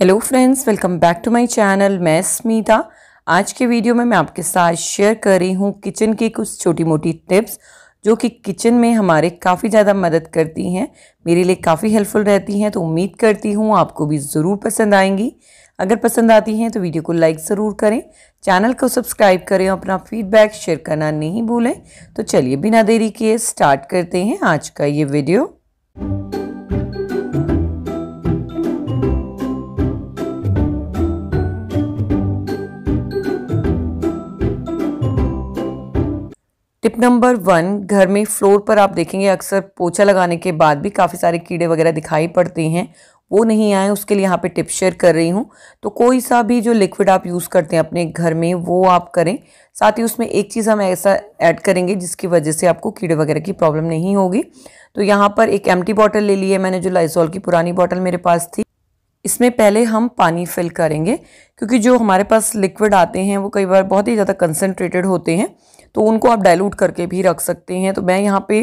hello friends welcome back to my channel मैं स्मिता आज के वीडियो में मैं आपके साथ शेयर कर रही हूँ किचन की कुछ छोटी मोटी टिप्स जो कि किचन में हमारे काफ़ी ज़्यादा मदद करती हैं मेरे लिए काफ़ी हेल्पफुल रहती हैं तो उम्मीद करती हूँ आपको भी ज़रूर पसंद आएंगी अगर पसंद आती हैं तो वीडियो को लाइक ज़रूर करें चैनल को सब्सक्राइब करें अपना फीडबैक शेयर करना नहीं भूलें तो चलिए बिना देरी किए स्टार्ट करते हैं आज का ये वीडियो टिप नंबर वन घर में फ्लोर पर आप देखेंगे अक्सर पोछा लगाने के बाद भी काफ़ी सारे कीड़े वगैरह दिखाई पड़ते हैं वो नहीं आए उसके लिए यहाँ पे टिप शेयर कर रही हूँ तो कोई सा भी जो लिक्विड आप यूज़ करते हैं अपने घर में वो आप करें साथ ही उसमें एक चीज़ हम ऐसा ऐड करेंगे जिसकी वजह से आपको कीड़े वगैरह की प्रॉब्लम नहीं होगी तो यहाँ पर एक टी बॉटल ले ली है मैंने जो लाइसॉल की पुरानी बॉटल मेरे पास थी इसमें पहले हम पानी फिल करेंगे क्योंकि जो हमारे पास लिक्विड आते हैं वो कई बार बहुत ही ज़्यादा कंसनट्रेटेड होते हैं तो उनको आप डाइल्यूट करके भी रख सकते हैं तो मैं यहाँ पे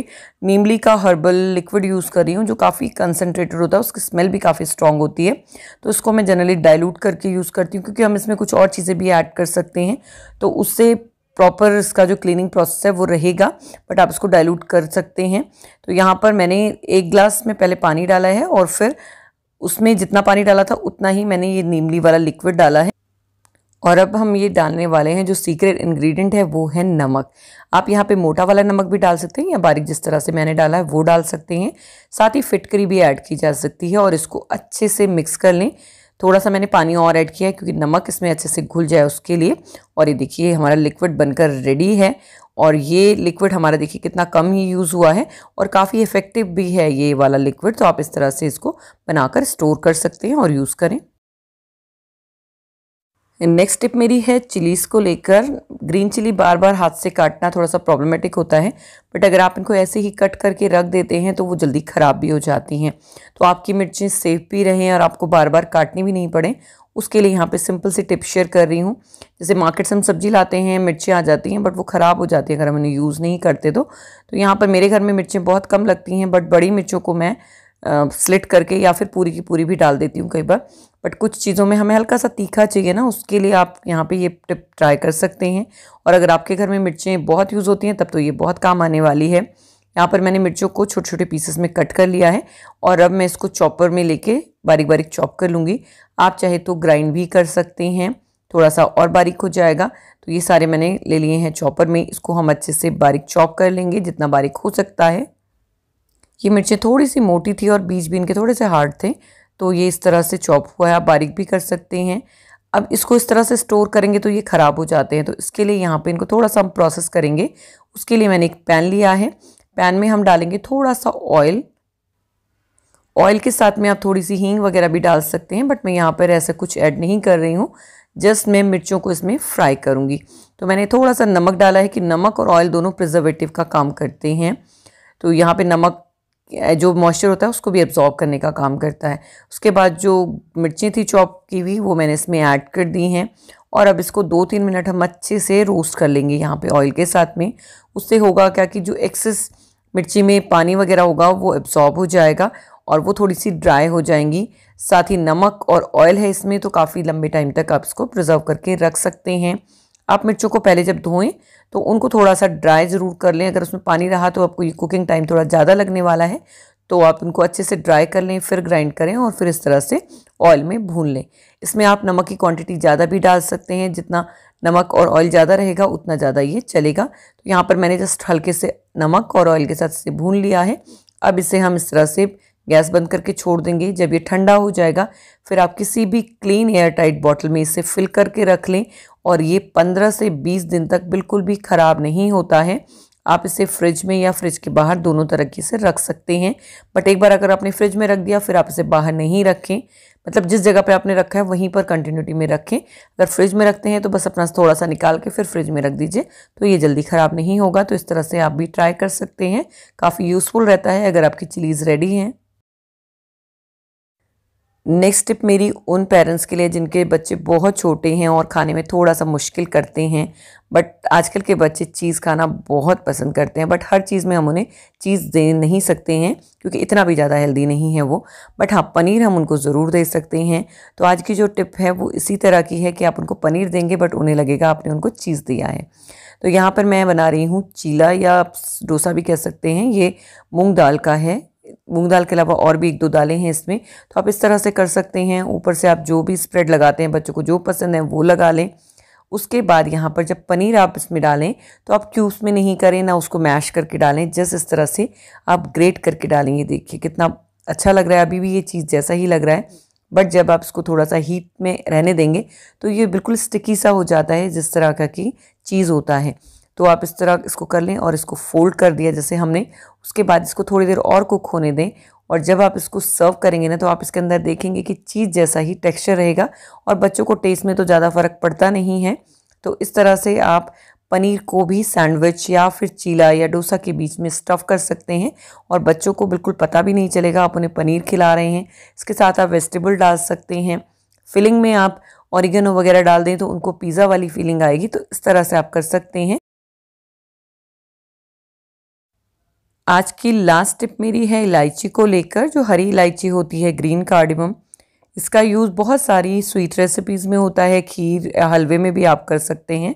नीमली का हर्बल लिक्विड यूज़ कर रही हूँ जो काफ़ी कंसनट्रेटेड होता है उसकी स्मेल भी काफ़ी स्ट्रॉन्ग होती है तो इसको मैं जनरली डाइल्यूट करके यूज़ करती हूँ क्योंकि हम इसमें कुछ और चीज़ें भी ऐड कर सकते हैं तो उससे प्रॉपर इसका जो क्लीनिंग प्रोसेस है वो रहेगा बट आप इसको डाइल्यूट कर सकते हैं तो यहाँ पर मैंने एक ग्लास में पहले पानी डाला है और फिर उसमें जितना पानी डाला था उतना ही मैंने ये नीमली वाला लिक्विड डाला है और अब हम ये डालने वाले हैं जो सीक्रेट इंग्रेडिएंट है वो है नमक आप यहाँ पे मोटा वाला नमक भी डाल सकते हैं या बारीक जिस तरह से मैंने डाला है वो डाल सकते हैं साथ ही फिटकरी भी ऐड की जा सकती है और इसको अच्छे से मिक्स कर लें थोड़ा सा मैंने पानी और ऐड किया है क्योंकि नमक इसमें अच्छे से घुल जाए उसके लिए और ये देखिए हमारा लिक्विड बनकर रेडी है और ये लिक्विड हमारा देखिए कितना कम ही यूज़ हुआ है और काफ़ी इफ़ेक्टिव भी है ये वाला लिक्विड तो आप इस तरह से इसको बनाकर स्टोर कर सकते हैं और यूज़ करें नेक्स्ट टिप मेरी है चिलीज़ को लेकर ग्रीन चिली बार बार हाथ से काटना थोड़ा सा प्रॉब्लमेटिक होता है बट अगर आप इनको ऐसे ही कट करके रख देते हैं तो वो जल्दी ख़राब भी हो जाती हैं तो आपकी मिर्चें सेफ भी रहें और आपको बार बार काटनी भी नहीं पड़े उसके लिए यहाँ पे सिंपल सी टिप शेयर कर रही हूँ जैसे मार्केट से हम सब्जी लाते हैं मिर्चें आ जाती हैं बट वो ख़राब हो जाती हैं अगर हम इन्हें यूज़ नहीं करते तो तो यहाँ पर मेरे घर में मिर्चें बहुत कम लगती हैं बट बड़ी मिर्चों को मैं स्लिट करके या फिर पूरी की पूरी भी डाल देती हूँ कई बार बट कुछ चीज़ों में हमें हल्का सा तीखा चाहिए ना उसके लिए आप यहाँ पे ये टिप ट्राई कर सकते हैं और अगर आपके घर में मिर्चें बहुत यूज़ होती हैं तब तो ये बहुत काम आने वाली है यहाँ पर मैंने मिर्चों को छोटे छोटे पीसेस में कट कर लिया है और अब मैं इसको चॉपर में लेके बारीक बारीक चॉप कर लूँगी आप चाहे तो ग्राइंड भी कर सकते हैं थोड़ा सा और बारीक हो जाएगा तो ये सारे मैंने ले लिए हैं चॉपर में इसको हम अच्छे से बारीक चॉप कर लेंगे जितना बारीक हो सकता है ये मिर्चें थोड़ी सी मोटी थी और बीज भी इनके थोड़े से हार्ड थे तो ये इस तरह से चॉप हुआ है आप बारीक भी कर सकते हैं अब इसको इस तरह से स्टोर करेंगे तो ये ख़राब हो जाते हैं तो इसके लिए यहाँ पे इनको थोड़ा सा हम प्रोसेस करेंगे उसके लिए मैंने एक पैन लिया है पैन में हम डालेंगे थोड़ा सा ऑयल ऑयल के साथ में आप थोड़ी सी हींग वगैरह भी डाल सकते हैं बट मैं यहाँ पर ऐसा कुछ ऐड नहीं कर रही हूँ जस्ट मैं मिर्चों को इसमें फ्राई करूँगी तो मैंने थोड़ा सा नमक डाला है कि नमक और ऑयल दोनों प्रिजर्वेटिव का काम करते हैं तो यहाँ पे नमक जो मॉइस्चर होता है उसको भी एब्ज़ॉर्ब करने का काम करता है उसके बाद जो मिर्चें थी चॉप की हुई वो मैंने इसमें ऐड कर दी हैं और अब इसको दो तीन मिनट हम अच्छे से रोस्ट कर लेंगे यहाँ पे ऑयल के साथ में उससे होगा क्या कि जो एक्सेस मिर्ची में पानी वगैरह होगा वो एब्ज़ॉर्ब हो जाएगा और वो थोड़ी सी ड्राई हो जाएंगी साथ ही नमक और ऑयल है इसमें तो काफ़ी लंबे टाइम तक आप इसको प्रिजर्व करके रख सकते हैं आप मिर्चों को पहले जब धोएं तो उनको थोड़ा सा ड्राई ज़रूर कर लें अगर उसमें पानी रहा तो आपको ये कुकिंग टाइम थोड़ा ज़्यादा लगने वाला है तो आप उनको अच्छे से ड्राई कर लें फिर ग्राइंड करें और फिर इस तरह से ऑयल में भून लें इसमें आप नमक की क्वांटिटी ज़्यादा भी डाल सकते हैं जितना नमक और ऑयल ज़्यादा रहेगा उतना ज़्यादा ये चलेगा तो यहाँ पर मैंने जस्ट हल्के से नमक और ऑयल के साथ इसे भून लिया है अब इसे हम इस तरह से गैस बंद करके छोड़ देंगे जब ये ठंडा हो जाएगा फिर आप किसी भी क्लीन एयर टाइट बॉटल में इसे फिल करके रख लें और ये 15 से 20 दिन तक बिल्कुल भी ख़राब नहीं होता है आप इसे फ्रिज में या फ्रिज के बाहर दोनों तरीके से रख सकते हैं बट एक बार अगर आपने फ्रिज में रख दिया फिर आप इसे बाहर नहीं रखें मतलब जिस जगह पे आपने रखा है वहीं पर कंटिन्यूटी में रखें अगर फ्रिज में रखते हैं तो बस अपना थोड़ा सा निकाल के फिर फ्रिज में रख दीजिए तो ये जल्दी ख़राब नहीं होगा तो इस तरह से आप भी ट्राई कर सकते हैं काफ़ी यूज़फुल रहता है अगर आपकी चिलीज़ रेडी हैं नेक्स्ट टिप मेरी उन पेरेंट्स के लिए जिनके बच्चे बहुत छोटे हैं और खाने में थोड़ा सा मुश्किल करते हैं बट आजकल के बच्चे चीज़ खाना बहुत पसंद करते हैं बट हर चीज़ में हम उन्हें चीज़ दे नहीं सकते हैं क्योंकि इतना भी ज़्यादा हेल्दी नहीं है वो बट हाँ पनीर हम उनको ज़रूर दे सकते हैं तो आज की जो टिप है वो इसी तरह की है कि आप उनको पनीर देंगे बट उन्हें लगेगा आपने उनको चीज़ दिया है तो यहाँ पर मैं बना रही हूँ चीला या डोसा भी कह सकते हैं ये मूँग दाल का है मूंग दाल के अलावा और भी एक दो दालें हैं इसमें तो आप इस तरह से कर सकते हैं ऊपर से आप जो भी स्प्रेड लगाते हैं बच्चों को जो पसंद है वो लगा लें उसके बाद यहाँ पर जब पनीर आप इसमें डालें तो आप क्यूब्स में नहीं करें ना उसको मैश करके डालें जस्ट इस तरह से आप ग्रेट करके डालें ये देखिए कितना अच्छा लग रहा है अभी भी ये चीज़ जैसा ही लग रहा है बट जब आप इसको थोड़ा सा हीट में रहने देंगे तो ये बिल्कुल स्टिकी सा हो जाता है जिस तरह का कि चीज़ होता है तो आप इस तरह इसको कर लें और इसको फोल्ड कर दिया जैसे हमने उसके बाद इसको थोड़ी देर और कुक होने दें और जब आप इसको सर्व करेंगे ना तो आप इसके अंदर देखेंगे कि चीज़ जैसा ही टेक्स्चर रहेगा और बच्चों को टेस्ट में तो ज़्यादा फ़र्क पड़ता नहीं है तो इस तरह से आप पनीर को भी सैंडविच या फिर चीला या डोसा के बीच में स्टफ़ कर सकते हैं और बच्चों को बिल्कुल पता भी नहीं चलेगा आप उन्हें पनीर खिला रहे हैं इसके साथ आप वेजिटेबल डाल सकते हैं फिलिंग में आप ऑरिगेनो वगैरह डाल दें तो उनको पिज़्ज़ा वाली फीलिंग आएगी तो इस तरह से आप कर सकते हैं आज की लास्ट टिप मेरी है इलायची को लेकर जो हरी इलायची होती है ग्रीन कार्डिमम इसका यूज़ बहुत सारी स्वीट रेसिपीज़ में होता है खीर हलवे में भी आप कर सकते हैं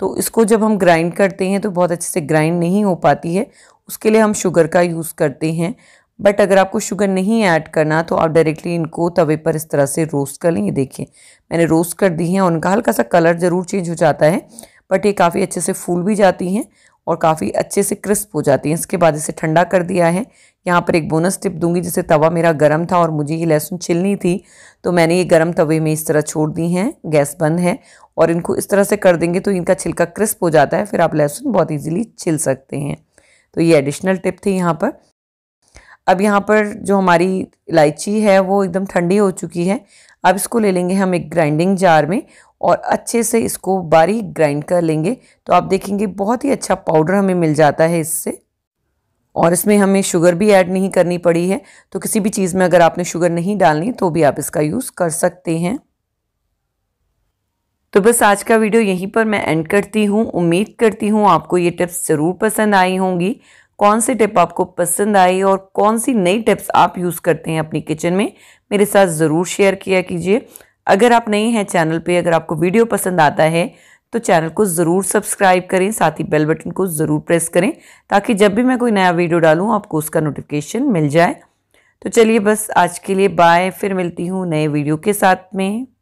तो इसको जब हम ग्राइंड करते हैं तो बहुत अच्छे से ग्राइंड नहीं हो पाती है उसके लिए हम शुगर का यूज़ करते हैं बट अगर आपको शुगर नहीं ऐड करना तो आप डायरेक्टली इनको तवे पर इस तरह से रोस्ट कर लें ये देखिए मैंने रोस्ट कर दी हैं उनका हल्का सा कलर ज़रूर चेंज हो जाता है बट ये काफ़ी अच्छे से फूल भी जाती हैं और काफ़ी अच्छे से क्रिस्प हो जाती है इसके बाद इसे ठंडा कर दिया है यहाँ पर एक बोनस टिप दूंगी जैसे तवा मेरा गर्म था और मुझे ये लहसुन छिलनी थी तो मैंने ये गर्म तवे में इस तरह छोड़ दी हैं गैस बंद है और इनको इस तरह से कर देंगे तो इनका छिलका क्रिस्प हो जाता है फिर आप लहसुन बहुत ईजिली छिल सकते हैं तो ये एडिशनल टिप थी यहाँ पर अब यहाँ पर जो हमारी इलायची है वो एकदम ठंडी हो चुकी है अब इसको ले लेंगे हम एक ग्राइंडिंग जार में और अच्छे से इसको बारीक ग्राइंड कर लेंगे तो आप देखेंगे बहुत ही अच्छा पाउडर हमें मिल जाता है इससे और इसमें हमें शुगर भी ऐड नहीं करनी पड़ी है तो किसी भी चीज़ में अगर आपने शुगर नहीं डालनी तो भी आप इसका यूज़ कर सकते हैं तो बस आज का वीडियो यहीं पर मैं एंड करती हूँ उम्मीद करती हूँ आपको ये टिप्स ज़रूर पसंद आई होंगी कौन सी टिप आपको पसंद आई और कौन सी नई टिप्स आप यूज़ करते हैं अपनी किचन में मेरे साथ ज़रूर शेयर किया कीजिए अगर आप नए हैं चैनल पे अगर आपको वीडियो पसंद आता है तो चैनल को ज़रूर सब्सक्राइब करें साथ ही बेल बटन को ज़रूर प्रेस करें ताकि जब भी मैं कोई नया वीडियो डालूँ आपको उसका नोटिफिकेशन मिल जाए तो चलिए बस आज के लिए बाय फिर मिलती हूँ नए वीडियो के साथ में